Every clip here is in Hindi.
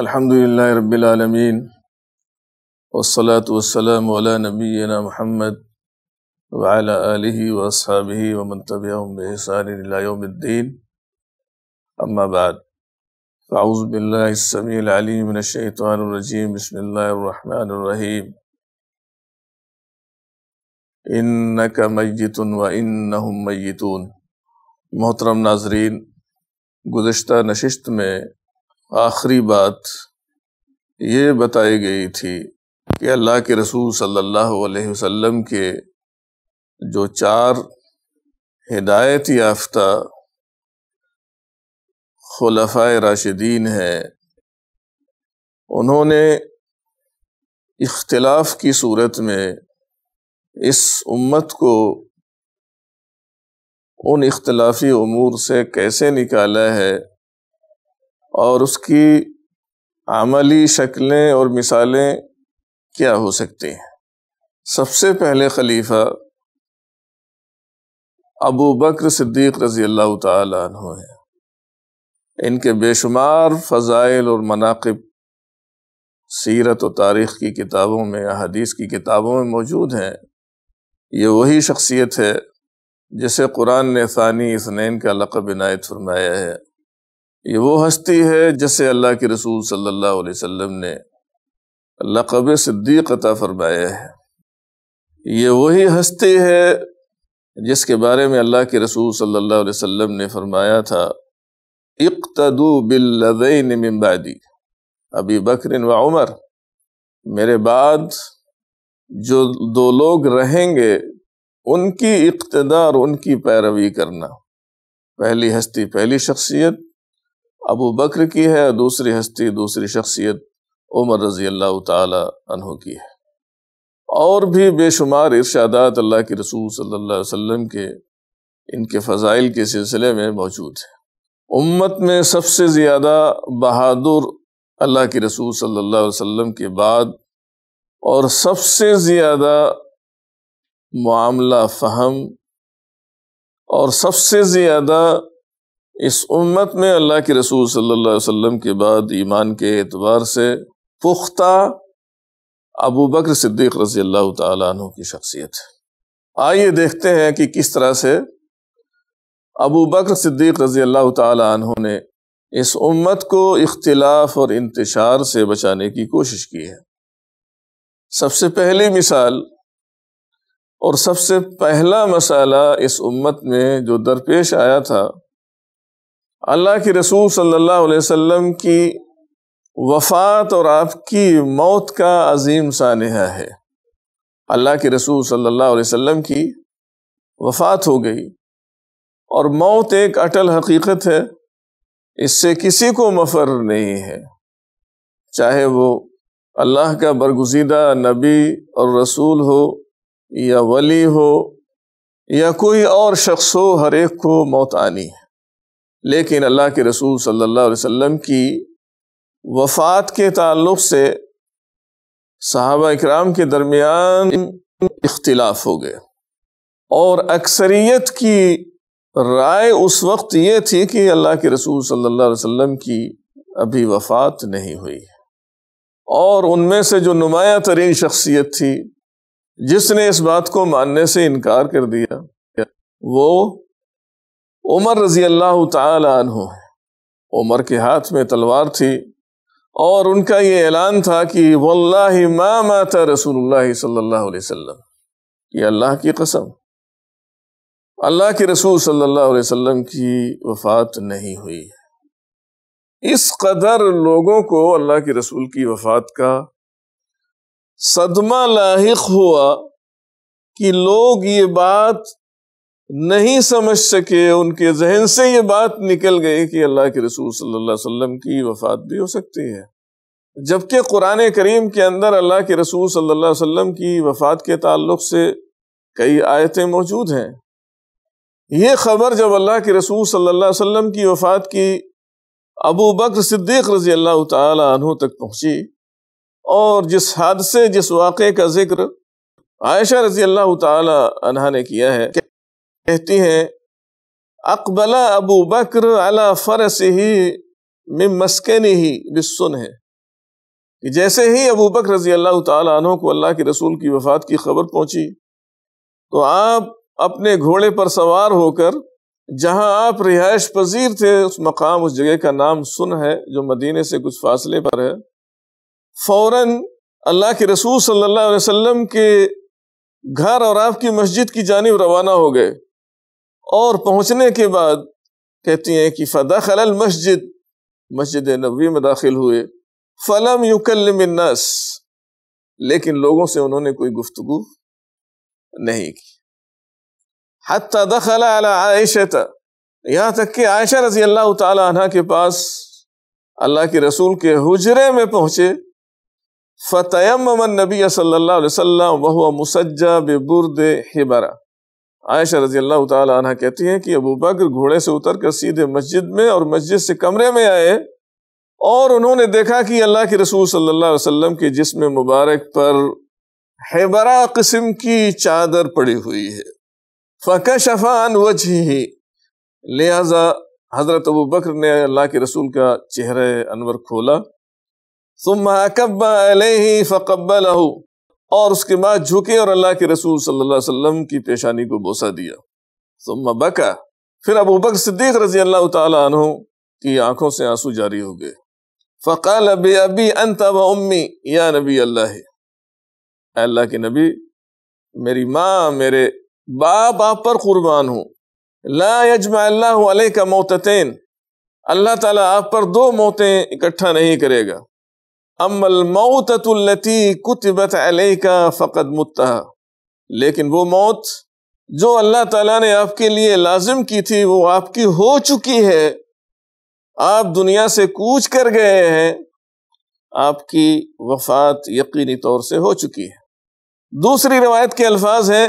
अलहमदिल्ला रबालमीन वसलात वसलम नबीना महमद वाल वसाब वमन तबियासानद्दीन अम्माबाद फ़ाउज़बिल्लासमीमनशैतरजीम बसमीम इन नक मैतन व इन नहम मैतून मोहतरम नाजरीन गुज्त नशस्त में आखिरी बात ये बताई गई थी कि अल्लाह के रसूल सल्लल्लाहु अलैहि वसल्लम के जो चार हिदायत याफ्ता खलफा राशिदीन हैं उन्होंने इख्तलाफ की सूरत में इस उम्मत को उन इख्तलाफी अमूर से कैसे निकाला है और उसकी अमली शक्लें और मिसालें क्या हो सकती हैं सबसे पहले खलीफा अबू बकर सिद्दीक़ रज़ी अल्लाह तु हैं इनके बेशुमार फ़ज़ाइल और मनाकब सीरत और तारीख़ की किताबों में हदीस की किताबों में मौजूद हैं ये वही शख्सियत है जिसे कुरान ने सानी इसनैन का लक़ब इनायत फरमाया है ये वो हस्ती है जैसे अल्लाह के रसूल सल्लल्लाहु अलैहि वसल्लम ने लक़ब सिद्दीक अता फरमाया है ये वही हस्ती है जिसके बारे में अल्लाह के रसूल सल्लल्लाहु अलैहि वसल्लम ने फरमाया था इकतदू बिल्लदैन मिम्बादी अबी बकर व उमर मेरे बाद जो दो लोग रहेंगे उनकी इकतदार उनकी पैरवी करना पहली हस्ती पहली शख्सियत अबू बकर की है और दूसरी हस्ती दूसरी शख्सियत उमर रज़ी अल्लाह तहों की है और भी बेशुमार इर्शादात अल्लाह के रसूल सल्लल्लाहु अलैहि वसल्लम के इनके फ़ज़ाइल के सिलसिले में मौजूद है उम्मत में सबसे ज़्यादा बहादुर अल्लाह के रसूल सल्लल्लाहु अलैहि वसल्लम के बाद और सबसे ज़्यादा मामला फहम और सबसे ज़्यादा इस उम्मत में अल्लाह के रसूल सल्लल्लाहु अलैहि वसल्लम के बाद ईमान के एतबार से पुख्ता अबू बकर सिद्दीक रजी अल्लाह तु की शख्सियत है आइए देखते हैं कि किस तरह से अबू बकर सिद्दीक रजी अल्लाह तु ने इस उम्मत को इख्तलाफ और इंतशार से बचाने की कोशिश की है सबसे पहली मिसाल और सबसे पहला मसाला इस उम्मत में जो दरपेश आया था अल्लाह के रसूल सल्लल्लाहु अलैहि वसल्लम की वफ़ात और आपकी मौत का अजीम सा है अल्लाह के रसूल सल्लल्लाहु अलैहि वसल्लम की वफ़ात हो गई और मौत एक अटल हकीकत है इससे किसी को मफर नहीं है चाहे वो अल्लाह का बरगुजीदा नबी और रसूल हो या वली हो या कोई और शख्स हो हर एक को मौत आनी है लेकिन अल्लाह के रसूल सल्लल्लाहु अलैहि वसल्लम की वफ़ात के ताल्लुक से सहाबा इकराम के दरमियान इख्तिलाफ हो गए और अक्सरियत की राय उस वक्त ये थी कि अल्लाह के रसूल सल्लल्लाहु अलैहि वसल्लम की अभी वफ़ात नहीं हुई और उनमें से जो नुमाया तरीन शख्सियत थी जिसने इस बात को मानने से इनकार कर दिया वो उमर रजी अल्लाह तु है उमर के हाथ में तलवार थी और उनका ये ऐलान था कि वल्लाहि मा माता रसूल सल्लल्लाहु ये अल्लाह की कसम अल्लाह के रसूल सल्लल्लाहु अलैहि वसल्लम की वफ़ात नहीं हुई इस कदर लोगों को अल्लाह के रसूल की वफ़ात का सदमा लाक हुआ कि लोग ये बात नहीं समझ सके उनके जहन से ये बात निकल गई कि अल्लाह के रसूल सल्लल्लाहु अलैहि वसल्लम की वफ़ात भी हो सकती है जबकि कुरान करीम के अंदर अल्लाह के रसूल सल्लल्लाहु अलैहि वसल्लम की वफ़ात के ताल्लुक से कई आयतें मौजूद हैं ये खबर जब अल्लाह के रसूल सल्लल्लाहु अलैहि वसल्लम की वफ़ात की अबू बकर सिद्दीक़ रज़ी अल्लाह तहों तक पहुँची और जिस हादसे जिस वाक़े का जिक्र आयशा रज़ी अल्लाह तह ने किया है कहती है अकबला अबू बकर अला फरस ही में मस्कन ही बिस्सुन है कि जैसे ही अबू बकर रजी अल्लाह तु को अल्लाह के रसूल की वफ़ात की खबर पहुंची तो आप अपने घोड़े पर सवार होकर जहां आप रिहायश पजीर थे उस मकाम उस जगह का नाम सुन है जो मदीने से कुछ फासले पर है फौरन अल्लाह के रसूल सल्लल्लाहु अलैहि वसल्लम के घर और आपकी मस्जिद की जानब रवाना हो गए और पहुंचने के बाद कहती हैं कि फ़दा मस्जिद मस्जिद नबी में दाखिल हुए फ़लम युकलमन्नस लेकिन लोगों से उन्होंने कोई गुफ्तु नहीं की हत दखल आयशत यहाँ तक कि आयशा रजी अल्लाह तह के पास अल्लाह के रसूल के हजरे में पहुँचे फ़तयम नबी सल्ला वसम वह मुसज्जा बेबुरद हिबरा आयशा रजी अल्लाह तह कहती हैं कि अबू बकर घोड़े से उतर कर सीधे मस्जिद में और मस्जिद से कमरे में आए और उन्होंने देखा कि अल्लाह के रसूल सल्लल्लाहु अलैहि वसल्लम के जिसम मुबारक पर हैबरा किस्म की चादर पड़ी हुई है फ़क शफ़ान वज लिहाजा हज़रत अबू बकर ने अल्लाह के रसूल का चेहरा अनवर खोला तुम कब्बा फ़कबल और उसके बाद झुके और अल्लाह के रसूल सल्लल्लाहु अलैहि वसल्लम की पेशानी को बोसा दिया सुम्मा बका फिर अबू बकर सिद्दीक रजी अल्लाह तु की आंखों से आंसू जारी हो गए फ़काल अब अबी अंत व उम्मी या नबी अल्लाह अल्लाह के नबी मेरी माँ मेरे बाप आप पर कुर्बान हूँ ला यजमा का मोततैन अल्लाह ताला आप पर दो मौतें इकट्ठा नहीं करेगा अमल मऊतुल्लती कुतबत का फ़कत मुतः लेकिन वो मौत जो अल्लाह ताला ने आपके लिए लाजिम की थी वो आपकी हो चुकी है आप दुनिया से कूच कर गए हैं आपकी वफात यकीनी तौर से हो चुकी है दूसरी रवायत के अल्फाज हैं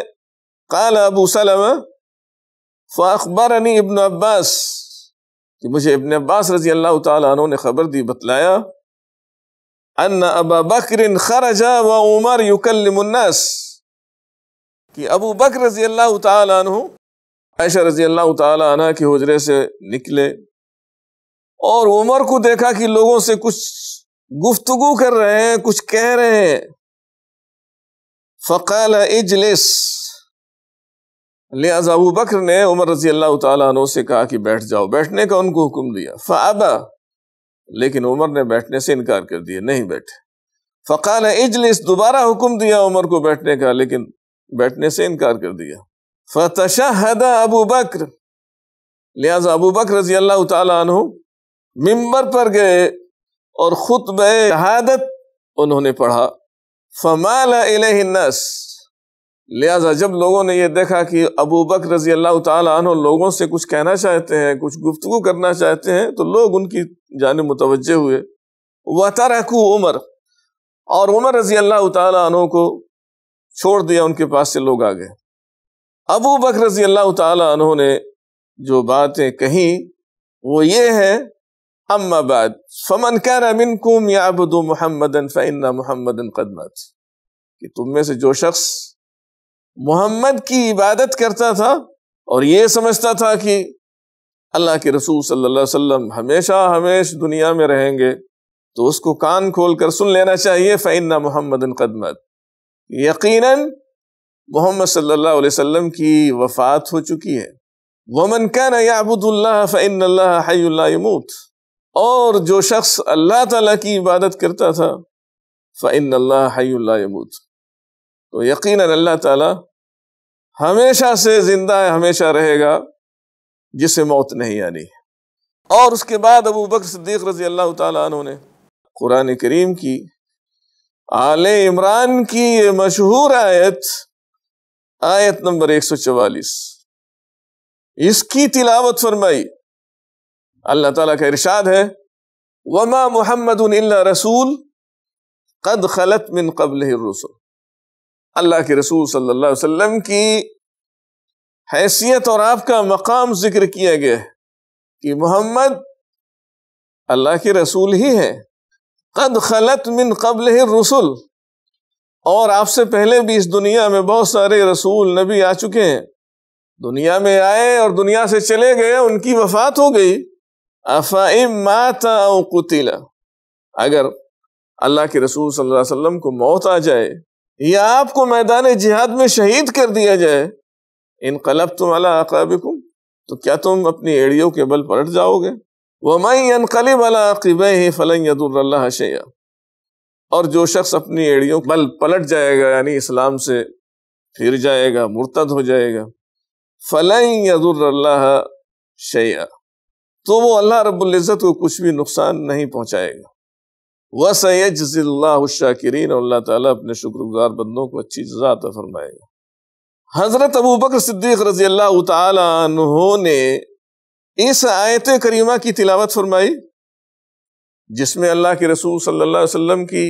काला अबू सलम फ़ाखबर अनी इबन अब्बास कि मुझे इबन अब्बास रजी अल्लाह तु ने ख़बर दी बतलाया अन अबा बकर खरजा व उमर युकलमन्नस कि अबू बकर रजी अल्लाह तु ऐशा रजी अल्लाह तला के हजरे से निकले और उमर को देखा कि लोगों से कुछ गुफ्तगु कर रहे हैं कुछ कह रहे हैं फ़काल इजलिस लिहाजा अबू बकर ने उमर रजी अल्लाह तु से कहा कि बैठ जाओ बैठने का उनको हुक्म दिया फ़ाबा लेकिन उमर ने बैठने से इनकार कर दिया नहीं बैठे फ़काल इजलिस दोबारा हुक्म दिया उमर को बैठने का लेकिन बैठने से इनकार कर दिया फतशहदा अबू बकर लिहाजा अबू बकर रजी अल्लाह तु मिंबर पर गए और ख़ुतब शहादत उन्होंने पढ़ा फमाल नस लिहाजा जब लोगों ने यह देखा कि अबू बकर रजी अल्लाह तु लोगों से कुछ कहना चाहते हैं कुछ गुफ्तु करना चाहते हैं तो लोग उनकी जान मुतवजह हुए वतरकू उमर और उमर रजी अल्लाह तु को छोड़ दिया उनके पास से लोग आ गए अबू बकर रजी अल्लाह तु ने जो बातें कहीं वो ये है अम्मा बाद फमन कैन अमिन कुम याबद मोहम्मदन फ़ैन मोहम्मदन कदमत कि तुम में से जो शख्स मोहम्मद की इबादत करता था और ये समझता था कि अल्लाह के रसूल सल्लल्लाहु अलैहि वसल्लम हमेशा हमेश दुनिया में रहेंगे तो उसको कान खोल कर सुन लेना चाहिए फ़ैन्ना मोहम्मद कदमत यकीनन मोहम्मद सल्लल्लाहु अलैहि वसल्लम की वफ़ात हो चुकी है वमन का फ़ैन फ़ैनमूत और जो शख्स अल्लाह ताला की इबादत करता था फ़ैन तो अल्लाह हयूमूत तो यकीन अल्लाह ताली हमेशा से जिंदा है हमेशा रहेगा जिसे मौत नहीं आनी और उसके बाद अबू बकर सिद्दीक रजी अल्लाह तु ने कुरान करीम की आल इमरान की ये मशहूर आयत आयत नंबर 144 इसकी तिलावत फरमाई अल्लाह ताला का इरशाद है वमा मोहम्मद रसूल कद खलत मिन कबल रसूल अल्लाह के रसूल सल्लल्लाहु अलैहि वसल्लम की हैसियत और आपका मकाम जिक्र किया गया है कि मोहम्मद अल्लाह के रसूल ही है कद खलत मिन कबल रसूल और आपसे पहले भी इस दुनिया में बहुत सारे रसूल नबी आ चुके हैं दुनिया में आए और दुनिया से चले गए उनकी वफात हो गई अफ़ाइम माता कुतिला अगर अल्लाह के रसूल सल्लल्लाहु अलैहि वसल्लम को मौत आ जाए या आपको मैदान जिहाद में शहीद कर दिया जाए इन कलब तुम अला अकाबिकुम तो क्या तुम अपनी एड़ियों के बल पलट जाओगे वमई अनकलब अला अकब फ़लैदुल्ला शैया और जो शख्स अपनी एड़ियों के बल पलट जाएगा यानी इस्लाम से फिर जाएगा मुर्तद हो जाएगा फ़लैदुल्ला शैया तो वो अल्लाह रब्ज़त को कुछ भी नुकसान नहीं पहुँचाएगा वसैजिल्लाशाकिरीन अल्लाह ताला अपने शुक्रगुजार बंदों को अच्छी जजा फरमाएगा हज़रत अबू बकर सिद्दीक रजी अल्लाह तहों ने इस आयत करीमा की तिलावत फरमाई जिसमें अल्लाह के रसूल सल्लल्लाहु अलैहि वसल्लम की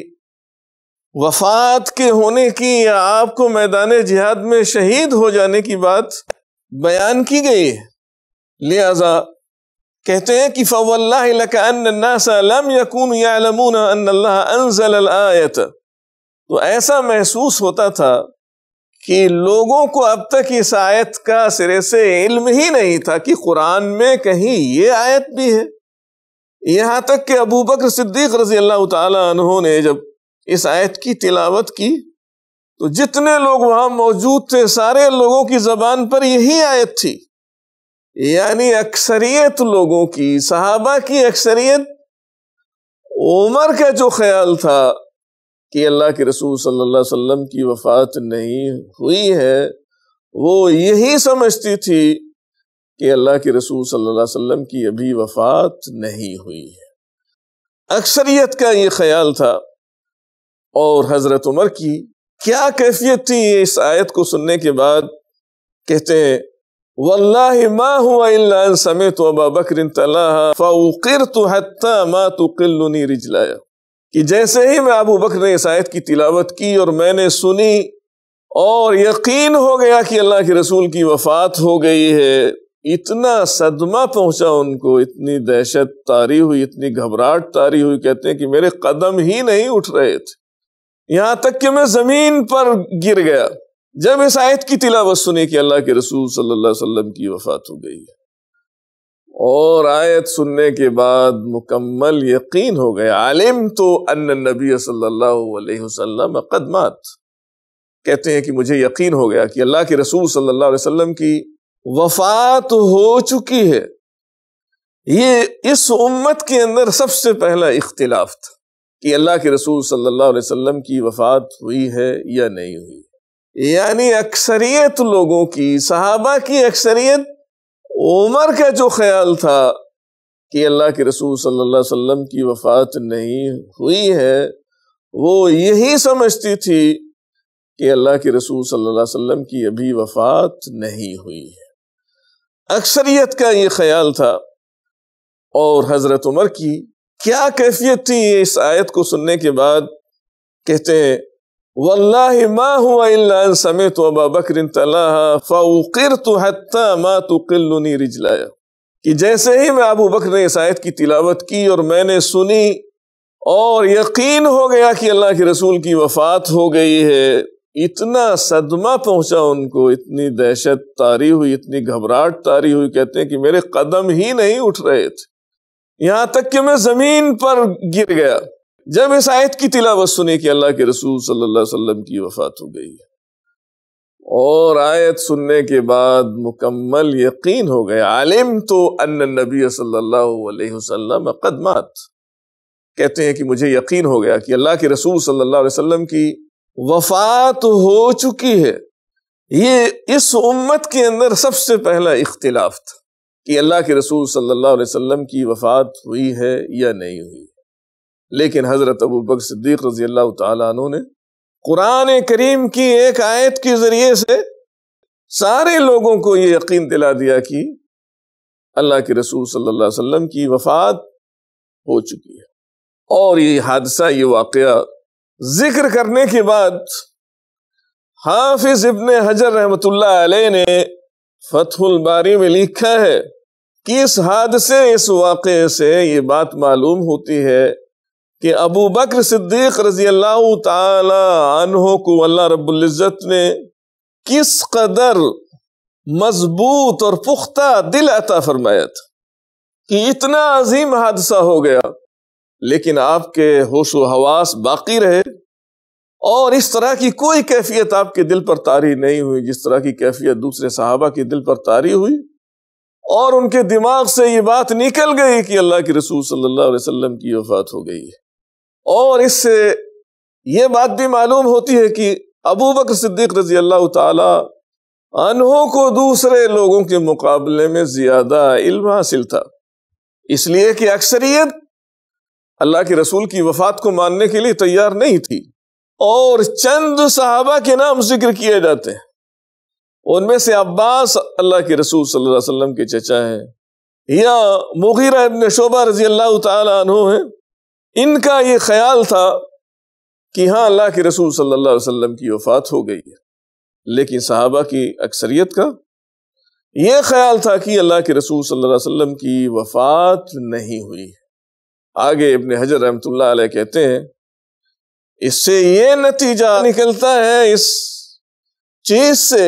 वफात के होने की या आपको मैदान जिहाद में शहीद हो जाने की बात बयान की गई है लिहाजा कहते हैं कि फवल्ला तो ऐसा महसूस होता था कि लोगों को अब तक इस आयत का सिरे से इल्म ही नहीं था कि कुरान में कहीं ये आयत भी है यहाँ तक कि अबू बकर सिद्दीक रजी अल्लाह तहों ने जब इस आयत की तिलावत की तो जितने लोग वहाँ मौजूद थे सारे लोगों की ज़बान पर यही आयत थी यानी अक्सरियत लोगों की सहाबा की अक्सरियत उमर का जो ख्याल था कि अल्लाह के रसूल सल्लल्लाहु अलैहि वसल्लम की वफ़ात नहीं हुई है वो यही समझती थी कि अल्लाह के रसूल सल्लल्लाहु अलैहि वसल्लम की अभी वफ़ात नहीं हुई है अक्सरियत का ये ख्याल था और हज़रत उमर की क्या कैफियत थी इस आयत को सुनने के बाद कहते हैं والله मा هو इल्ला अन समेत अबा बकर تلاها فوقرت तो ما تقلني तुकिल्लुनी रिजलाया कि जैसे ही मैं अबू बकर ने इस आयत की तिलावत की और मैंने सुनी और यकीन हो गया कि अल्लाह के रसूल की वफात हो गई है इतना सदमा पहुंचा उनको इतनी दहशत तारी हुई इतनी घबराहट तारी हुई कहते हैं कि मेरे कदम ही नहीं उठ रहे थे यहां तक कि मैं जमीन पर गिर गया जब इस आयत की तिलावत सुने कि अल्लाह के रसूल सल्लल्लाहु अलैहि वसल्लम की वफ़ात हो गई है और आयत सुनने के बाद मुकम्मल यकीन हो गया आलिम तो अन नबी सल्लल्लाहु अलैहि वसल्लम कदमात कहते हैं कि मुझे यकीन हो गया कि अल्लाह के रसूल सल्लल्लाहु अलैहि वसल्लम की वफ़ात हो चुकी है ये इस उम्मत के अंदर सबसे पहला इख्तिलाफ था कि अल्लाह के रसूल सल्लल्लाहु अलैहि वसल्लम की वफ़ात हुई है या नहीं हुई यानी अक्सरियत लोगों की सहाबा की अक्सरियत उमर का जो ख्याल था कि अल्लाह के रसूल सल्लल्लाहु अलैहि वसल्लम की वफ़ात नहीं हुई है वो यही समझती थी कि अल्लाह के रसूल सल्लल्लाहु अलैहि वसल्लम की अभी वफ़ात नहीं हुई है अक्सरियत का ये ख्याल था और हज़रत उमर की क्या कैफियत थी इस आयत को सुनने के बाद कहते हैं والله मा هو इल्ला अन समित अबा बकर तलाहा فوقرت حتى मा تقلني रिजलाया कि जैसे ही मैं अबू बकर ने इस आयत की तिलावत की और मैंने सुनी और यकीन हो गया कि अल्लाह के रसूल की वफात हो गई है इतना सदमा पहुंचा उनको इतनी दहशत तारी हुई इतनी घबराहट तारी हुई कहते हैं कि मेरे कदम ही नहीं उठ रहे थे यहां तक कि मैं जमीन पर गिर गया जब इस आयत की तिलावत सुने कि अल्लाह के रसूल सल्लल्लाहु अलैहि वसल्लम की वफात हो गई और आयत सुनने के बाद मुकम्मल यकीन हो गया आलिम तो अन्न नबी सल्लल्लाहु अलैहि वसल्लम कदमात कहते हैं कि मुझे यकीन हो गया कि अल्लाह के रसूल सल्लल्लाहु अलैहि वसल्लम की वफात हो चुकी है ये इस उम्मत के अंदर सबसे पहला इख्तिलाफ था कि अल्लाह के रसूल सल्लल्लाहु अलैहि वसल्लम की वफात हुई है या नहीं हुई लेकिन हज़रत अबू बकर सिद्दीक रजी अल्लाह तु ने कुरान करीम की एक आयत के ज़रिए से सारे लोगों को ये यकीन दिला दिया कि अल्लाह के रसूल सल्लल्लाहु अलैहि वसल्लम की वफ़ात हो चुकी है और ये हादसा ये वाक़ जिक्र करने के बाद हाफिज इबन हजर रहमतुल्लाह अलैह ने फतहुल बारी में लिखा है कि इस हादसे इस वाक़े से ये बात मालूम होती है कि अबू बकर सिद्दीक रजी अल्लाह तहों को अल्लाह रब्ज़त ने किस कदर मजबूत और पुख्ता दिल अता फरमाया था कि इतना अजीम हादसा हो गया लेकिन आपके होश व हवास बाकी रहे और इस तरह की कोई कैफियत आपके दिल पर तारी नहीं हुई जिस तरह की कैफियत दूसरे साहबा के दिल पर तारी हुई और उनके दिमाग से ये बात निकल गई कि अल्लाह के रसूल सल्लल्लाहु अलैहि वसल्लम की वफात हो गई है और इससे ये बात भी मालूम होती है कि अबू बकर सिद्दीक रजी अल्लाह तहों को दूसरे लोगों के मुकाबले में ज़्यादा इल्म हासिल था इसलिए कि अक्सरियत अल्लाह के रसूल की वफात को मानने के लिए तैयार नहीं थी और चंद सहाबा के नाम जिक्र किए जाते हैं उनमें से अब्बास अल्लाह के रसूल सल्लल्लाहु अलैहि वसल्लम के चचा हैं या मुगीरा इब्न शोबा रजी अल्लाह तहों हैं इनका ये ख्याल था कि हाँ अल्लाह के रसूल सल्लल्लाहु अलैहि वसल्लम की वफ़ात हो गई है लेकिन साहबा की अक्सरियत का ये ख्याल था कि अल्लाह के रसूल सल्लल्लाहु अलैहि वसल्लम की वफ़ात नहीं हुई है आगे अपने हजर रहमतुल्लाह अलैह कहते हैं इससे ये नतीजा निकलता है इस चीज से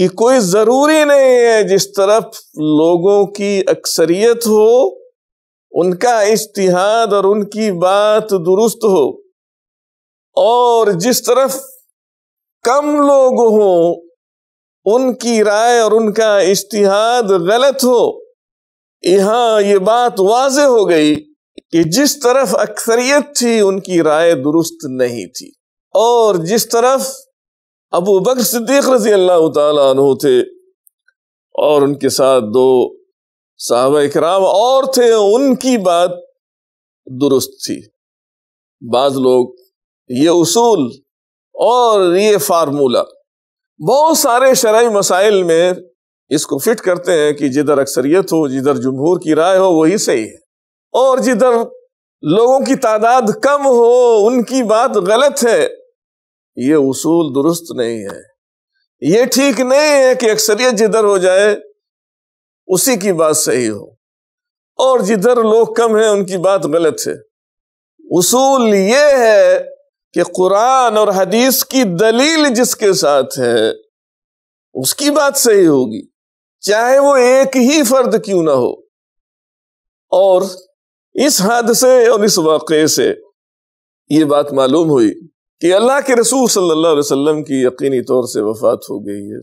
कि कोई ज़रूरी नहीं है जिस तरफ लोगों की अक्सरियत हो उनका इश्तिहाद और उनकी बात दुरुस्त हो और जिस तरफ कम लोग हों उनकी राय और उनका इश्तिहाद गलत हो यहाँ ये बात वाज हो गई कि जिस तरफ अक्सरियत थी उनकी राय दुरुस्त नहीं थी और जिस तरफ अबू बकर सिद्दीक रजी अल्लाह तु थे और उनके साथ दो साहब इकराम और थे उनकी बात दुरुस्त थी बाज लोग ये उसूल और ये फार्मूला बहुत सारे शराय मसाइल में इसको फिट करते हैं कि जिधर अक्सरियत हो जिधर जमहूर की राय हो वही सही है और जिधर लोगों की तादाद कम हो उनकी बात गलत है ये उसूल दुरुस्त नहीं है ये ठीक नहीं है कि अक्सरियत जिधर हो जाए उसी की बात सही हो और जिधर लोग कम हैं उनकी बात गलत है उसूल ये है कि कुरान और हदीस की दलील जिसके साथ है उसकी बात सही होगी चाहे वो एक ही फर्द क्यों ना हो और इस हादसे और इस वाक़े से ये बात मालूम हुई कि अल्लाह के रसूल सल्लल्लाहु अलैहि वसल्लम की यकीनी तौर से वफात हो गई है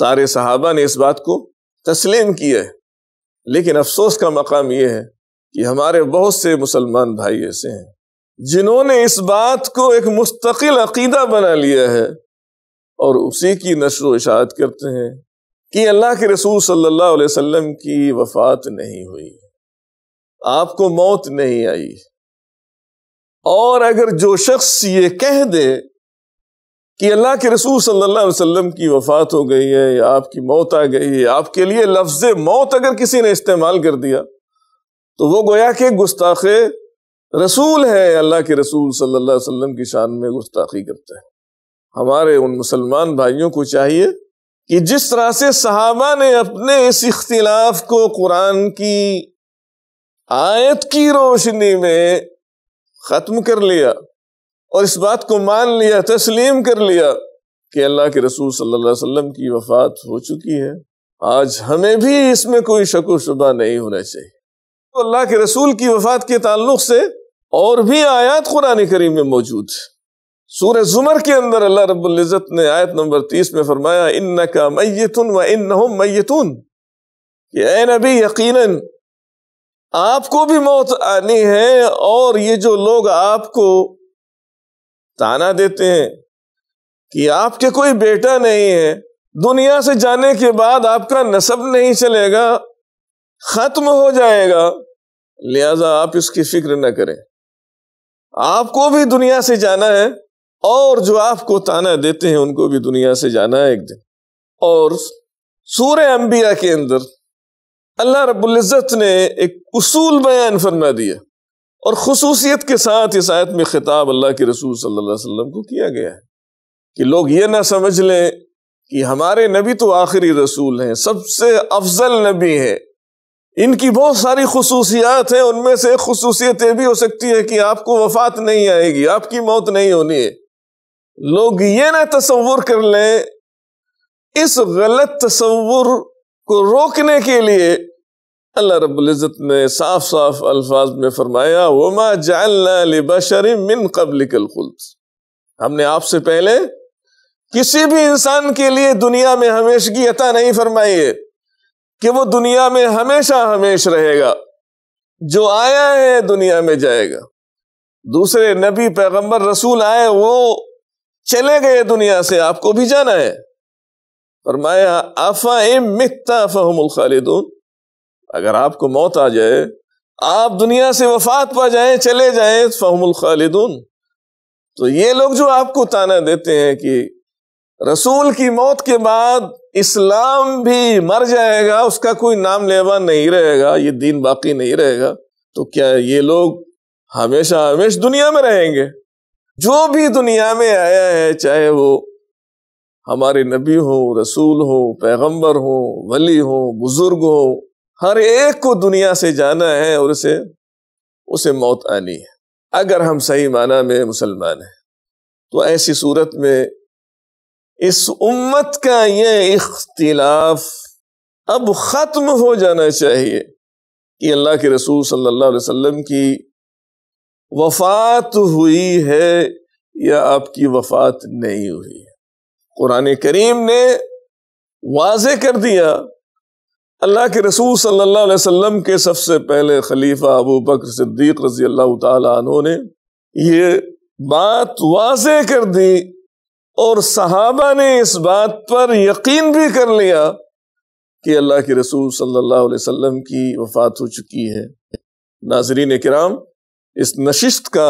सारे सहाबा ने इस बात को तस्लीम किए लेकिन अफसोस का मकाम यह है कि हमारे बहुत से मुसलमान भाई ऐसे हैं जिन्होंने इस बात को एक मुस्तकिल अकीदा बना लिया है और उसी की नशर वशात करते हैं कि अल्लाह के रसूल सल्लल्लाहु अलैहि वसल्लम की वफात नहीं हुई आपको मौत नहीं आई और अगर जो शख्स ये कह दे कि अल्लाह के रसूल सल्लल्लाहु अलैहि वसल्लम की वफ़ात हो गई है या आपकी मौत आ गई है आपके लिए लफ्ज़ मौत अगर किसी ने इस्तेमाल कर दिया तो वो गोया के गुस्ताखे रसूल है अल्लाह के रसूल सल्लल्लाहु अलैहि वसल्लम की शान में गुस्ताखी करते हैं हमारे उन मुसलमान भाइयों को चाहिए कि जिस तरह से सहाबा ने अपने इस इख्तिलाफ को कुरान की आयत की रोशनी में ख़त्म कर लिया और इस बात को मान लिया तस्लीम कर लिया कि अल्लाह के रसूल सल्लल्लाहु अलैहि वसल्लम की वफात हो चुकी है आज हमें भी इसमें कोई शक शुबा नहीं होना चाहिए तो अल्लाह के रसूल की वफात के ताल्लुक से और भी आयात कुरान करीम में मौजूद सूर जुमर के अंदर अल्लाह रब्ज़त ने आयत नंबर तीस में फरमाया इन का मैतुन व इन मैतुन कि ए नबी यकीनन आपको भी मौत आनी है और ये जो लोग आपको ताना देते हैं कि आपके कोई बेटा नहीं है दुनिया से जाने के बाद आपका नसब नहीं चलेगा खत्म हो जाएगा लिहाजा आप इसकी फिक्र न करें आपको भी दुनिया से जाना है और जो आपको ताना देते हैं उनको भी दुनिया से जाना है एक दिन और सूर्य अंबिया के अंदर अल्लाह रबुल्ज़त ने एक उसूल बयान फरमा दिया और खसूसियत के साथ इस आयत में ख़िताब अल्लाह के रसूल सल्लल्लाहु अलैहि वसल्लम को किया गया है कि लोग ये ना समझ लें कि हमारे नबी तो आखिरी रसूल हैं सबसे अफजल नबी हैं इनकी बहुत सारी खसूसियात हैं उनमें से खसूसियतें भी हो सकती है कि आपको वफात नहीं आएगी आपकी मौत नहीं होनी है लोग ये ना तस्वुर कर लें इस गलत तस्वुर को रोकने के लिए अल्लाह रबुल्ज़त ने साफ साफ अल्फाज में फरमाया वमा जल्लाबशरी मिन कबल कलखुल्स हमने आपसे पहले किसी भी इंसान के लिए दुनिया में की अता नहीं फरमाई है कि वो दुनिया में हमेशा हमेश रहेगा जो आया है दुनिया में जाएगा दूसरे नबी पैगंबर रसूल आए वो चले गए दुनिया से आपको भी जाना है फरमाया आफा मित्ता फ़हमुल खालिदून अगर आपको मौत आ जाए आप दुनिया से वफात पा जाए चले जाए फहमुल खालिदून तो ये लोग जो आपको ताना देते हैं कि रसूल की मौत के बाद इस्लाम भी मर जाएगा उसका कोई नाम लेवा नहीं रहेगा ये दीन बाकी नहीं रहेगा तो क्या ये लोग हमेशा हमेशा दुनिया में रहेंगे जो भी दुनिया में आया है चाहे वो हमारे नबी हो रसूल हो पैगंबर हो वली हो बुजुर्ग हो हर एक को दुनिया से जाना है और उसे उसे मौत आनी है अगर हम सही माना में मुसलमान हैं तो ऐसी सूरत में इस उम्मत का ये इख्तिलाफ अब ख़त्म हो जाना चाहिए कि अल्लाह के रसूल सल्लल्लाहु अलैहि वसल्लम की वफ़ात हुई है या आपकी वफ़ात नहीं हुई है कुरान करीम ने वाजे कर दिया अल्लाह के रसूल सल्लल्लाहु अलैहि वसल्लम के सबसे पहले खलीफा अबू बकर सिद्दीक रजी अल्लाह तु ने ये बात वाज कर दी और सहाबा ने इस बात पर यकीन भी कर लिया कि अल्लाह के रसूल सल्लल्लाहु अलैहि वसल्लम की वफात हो चुकी है नाजरीन कराम इस नशिस्त का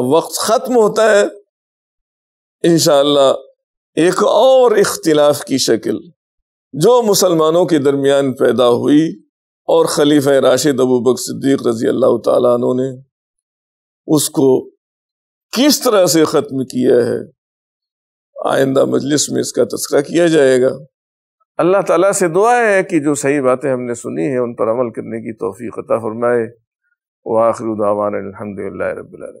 अब वक्त ख़त्म होता है इन एक और इख्तिलाफ की शक्ल जो मुसलमानों के दरमियान पैदा हुई और खलीफ राशिद अबू बक सिद्दीक रजी अल्लाह तु ने उसको किस तरह से ख़त्म किया है आइंदा मजलिस में इसका तस्करा किया जाएगा अल्लाह ताला से दुआ है कि जो सही बातें हमने सुनी हैं उन पर अमल करने की तोफ़ी ख़ता फरमाए व आखिर दावान अलहमदिल्ला रबालम